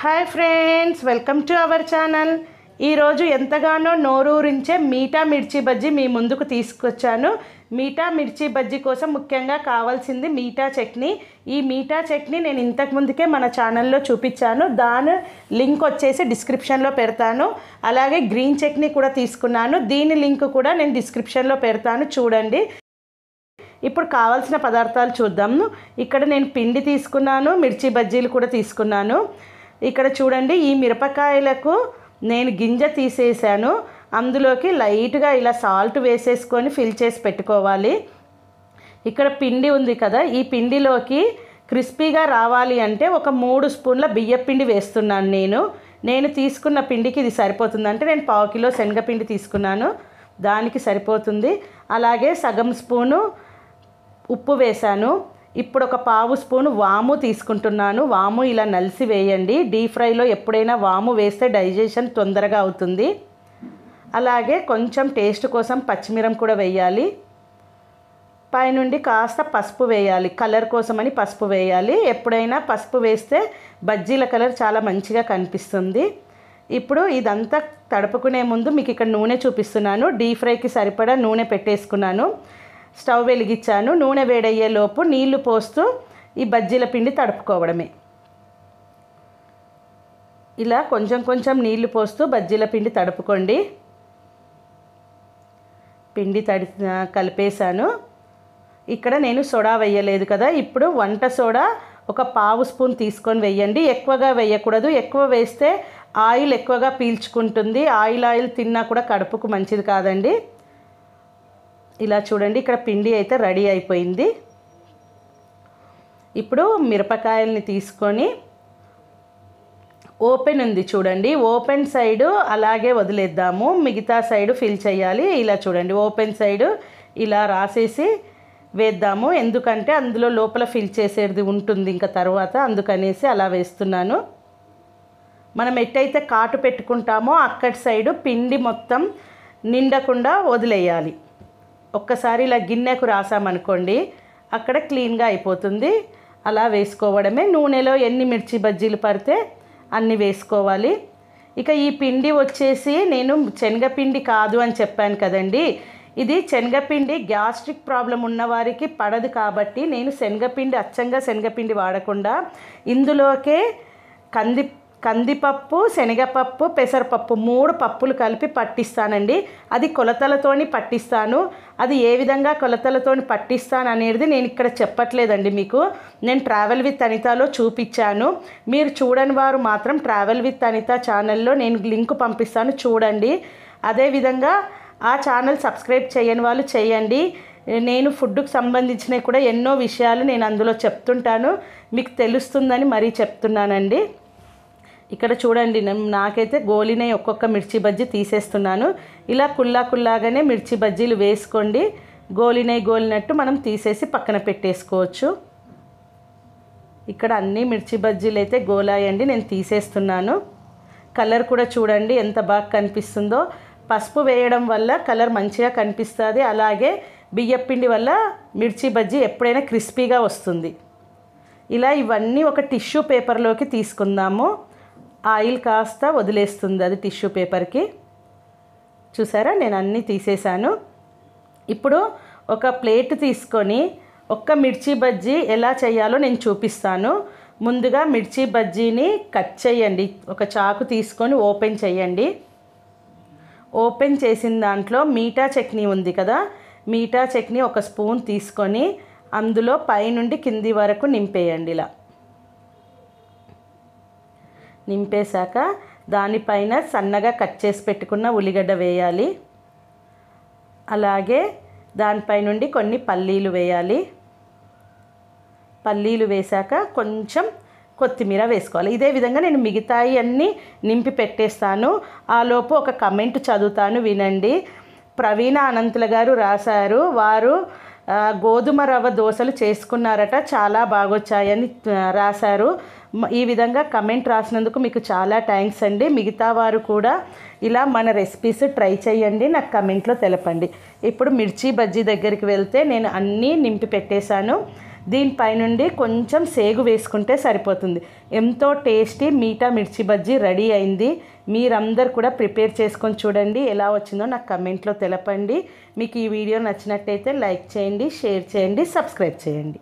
hi friends welcome to our channel ఈరోజు ఎంతగానో నోరూరించే మీఠా మిర్చి బజ్జీ మీ ముందుకు తీసుకొచ్చాను మీఠా మిర్చి బజ్జీ కోసం ముఖ్యంగా కావాల్సింది మీఠా చట్నీ ఈ మీఠా చట్నీ నేను ఇంతకుముందుకే మన ఛానల్లో చూపించాను దాని లింక్ వచ్చేసి డిస్క్రిప్షన్లో పెడతాను అలాగే గ్రీన్ చట్నీ కూడా తీసుకున్నాను దీని లింక్ కూడా నేను డిస్క్రిప్షన్లో పెడతాను చూడండి ఇప్పుడు కావాల్సిన పదార్థాలు చూద్దాము ఇక్కడ నేను పిండి తీసుకున్నాను మిర్చి బజ్జీలు కూడా తీసుకున్నాను ఇక్కడ చూడండి ఈ మిరపకాయలకు నేను గింజ తీసేసాను అందులోకి లైట్గా ఇలా సాల్ట్ వేసేసుకొని ఫిల్ చేసి పెట్టుకోవాలి ఇక్కడ పిండి ఉంది కదా ఈ పిండిలోకి క్రిస్పీగా రావాలి అంటే ఒక మూడు స్పూన్ల బియ్యపిండి వేస్తున్నాను నేను నేను తీసుకున్న పిండికి ఇది సరిపోతుంది అంటే నేను పావు కిలో శనగపిండి తీసుకున్నాను దానికి సరిపోతుంది అలాగే సగం స్పూను ఉప్పు వేశాను ఇప్పుడు ఒక పావు స్పూన్ వాము తీసుకుంటున్నాను వాము ఇలా నలిసి వేయండి డీప్ ఫ్రైలో ఎప్పుడైనా వాము వేస్తే డైజెషన్ తొందరగా అవుతుంది అలాగే కొంచెం టేస్ట్ కోసం పచ్చిమిరం కూడా వేయాలి పైనుండి కాస్త పసుపు వేయాలి కలర్ కోసమని పసుపు వేయాలి ఎప్పుడైనా పసుపు వేస్తే బజ్జీల కలర్ చాలా మంచిగా కనిపిస్తుంది ఇప్పుడు ఇదంతా తడుపుకునే ముందు మీకు ఇక్కడ నూనె చూపిస్తున్నాను డీప్ ఫ్రైకి సరిపడా నూనె పెట్టేసుకున్నాను స్టవ్ వెలిగించాను నూనె వేడయ్యేలోపు నీళ్లు పోస్తూ ఈ బజ్జీల పిండి తడుపుకోవడమే ఇలా కొంచెం కొంచెం నీళ్లు పోస్తూ బజ్జీల పిండి తడుపుకోండి పిండి తడి కలిపేశాను ఇక్కడ నేను సోడా వేయలేదు కదా ఇప్పుడు వంట సోడా ఒక పావు స్పూన్ తీసుకొని వేయండి ఎక్కువగా వేయకూడదు ఎక్కువ వేస్తే ఆయిల్ ఎక్కువగా పీల్చుకుంటుంది ఆయిల్ ఆయిల్ తిన్నా కూడా కడుపుకు మంచిది కాదండి ఇలా చూడండి ఇక్కడ పిండి అయితే రెడీ అయిపోయింది ఇప్పుడు మిరపకాయల్ని తీసుకొని ఓపెన్ ఉంది చూడండి ఓపెన్ సైడు అలాగే వదిలేద్దాము మిగతా సైడు ఫిల్ చేయాలి ఇలా చూడండి ఓపెన్ సైడు ఇలా రాసేసి వేద్దాము ఎందుకంటే అందులో లోపల ఫిల్ చేసేది ఉంటుంది ఇంకా తర్వాత అందుకనేసి అలా వేస్తున్నాను మనం ఎట్టయితే కాటు పెట్టుకుంటామో అక్కడి సైడు పిండి మొత్తం నిండకుండా వదిలేయాలి ఒక్కసారి ఇలా గిన్నెకు రాసామనుకోండి అక్కడ క్లీన్గా అయిపోతుంది అలా వేసుకోవడమే నూనెలో ఎన్ని మిర్చి బజ్జీలు పడితే అన్ని వేసుకోవాలి ఇక ఈ పిండి వచ్చేసి నేను శనగపిండి కాదు అని చెప్పాను కదండి ఇది శనగపిండి గ్యాస్ట్రిక్ ప్రాబ్లం ఉన్నవారికి పడదు కాబట్టి నేను శనగపిండి అచ్చంగా శనగపిండి వాడకుండా ఇందులోకే కంది కందిపప్పు శనగపప్పు పెసరపప్పు మూడు పప్పులు కలిపి పట్టిస్తానండి అది కొలతలతోని పట్టిస్తాను అది ఏ విధంగా కొలతలతోని పట్టిస్తాను అనేది నేను ఇక్కడ చెప్పట్లేదండి మీకు నేను ట్రావెల్ విత్ అనితలో చూపించాను మీరు చూడని వారు మాత్రం ట్రావెల్ విత్ అనిత ఛానల్లో నేను లింక్ పంపిస్తాను చూడండి అదేవిధంగా ఆ ఛానల్ సబ్స్క్రైబ్ చేయని వాళ్ళు చేయండి నేను ఫుడ్కు సంబంధించినవి కూడా ఎన్నో విషయాలు నేను అందులో చెప్తుంటాను మీకు తెలుస్తుందని మరీ చెప్తున్నానండి ఇక్కడ చూడండి నాకైతే గోలినే ఒక్కొక్క మిర్చి బజ్జీ తీసేస్తున్నాను ఇలా కుల్లా కుల్లాగానే మిర్చి బజ్జీలు వేసుకోండి గోలినే గోలినట్టు మనం తీసేసి పక్కన పెట్టేసుకోవచ్చు ఇక్కడ అన్ని మిర్చి బజ్జీలు అయితే గోలాయండి నేను తీసేస్తున్నాను కలర్ కూడా చూడండి ఎంత బాగా కనిపిస్తుందో పసుపు వేయడం వల్ల కలర్ మంచిగా కనిపిస్తుంది అలాగే బియ్యపిండి వల్ల మిర్చి బజ్జీ ఎప్పుడైనా క్రిస్పీగా వస్తుంది ఇలా ఇవన్నీ ఒక టిష్యూ పేపర్లోకి తీసుకుందాము ఆయిల్ కాస్త వదిలేస్తుంది అది టిష్యూ పేపర్కి చూసారా నేను అన్నీ తీసేశాను ఇప్పుడు ఒక ప్లేట్ తీసుకొని ఒక్క మిర్చి బజ్జీ ఎలా చేయాలో నేను చూపిస్తాను ముందుగా మిర్చి బజ్జీని కట్ చేయండి ఒక చాకు తీసుకొని ఓపెన్ చేయండి ఓపెన్ చేసిన దాంట్లో మీఠా చట్నీ ఉంది కదా మీఠా చట్నీ ఒక స్పూన్ తీసుకొని అందులో పైనుండి కింది వరకు నింపేయండి ఇలా నింపేశాక దానిపైన సన్నగా కట్ చేసి పెట్టుకున్న ఉల్లిగడ్డ వేయాలి అలాగే దానిపై నుండి కొన్ని పల్లీలు వేయాలి పల్లీలు వేశాక కొంచెం కొత్తిమీర వేసుకోవాలి ఇదే విధంగా నేను మిగతాయి అన్నీ నింపి పెట్టేస్తాను ఆలోపు ఒక కమెంట్ చదువుతాను వినండి ప్రవీణ అనంతుల గారు రాశారు వారు గోధుమ రవ్వ దోశలు చేసుకున్నారట చాలా బాగొచ్చాయని రాశారు ఈ విధంగా కమెంట్ రాసినందుకు మీకు చాలా థ్యాంక్స్ అండి మిగతా వారు కూడా ఇలా మన రెసిపీస్ ట్రై చేయండి నాకు కమెంట్లో తెలపండి ఇప్పుడు మిర్చి బజ్జీ దగ్గరికి వెళ్తే నేను అన్నీ నింపి పెట్టేశాను దీనిపైనుండి కొంచెం సేగు వేసుకుంటే సరిపోతుంది ఎంతో టేస్టీ మీటా మిర్చి బజ్జీ రెడీ అయింది మీరందరు కూడా ప్రిపేర్ చేసుకొని చూడండి ఎలా వచ్చిందో నాకు కమెంట్లో తెలపండి మీకు ఈ వీడియో నచ్చినట్టయితే లైక్ చేయండి షేర్ చేయండి సబ్స్క్రైబ్ చేయండి